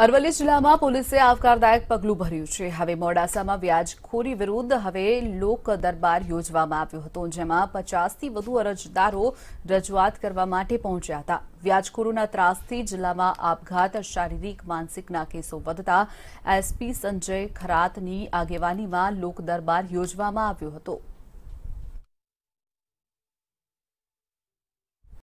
અરવલ્લી જિલ્લામાં પોલીસે આવકારદાયક પગલું ભર્યું છે હવે મોડાસામાં વ્યાજખોરી વિરુદ્ધ હવે લોક દરબાર યોજવામાં આવ્યો હતો જેમાં પચાસથી વધુ અરજદારો રજૂઆત કરવા માટે પહોંચ્યા હતા વ્યાજખોરોના ત્રાસથી જિલ્લામાં આપઘાત શારીરિક માનસિકના કેસો વધતા એસપી સંજય ખરાતની આગેવાનીમાં લોક દરબાર યોજવામાં આવ્યો હતો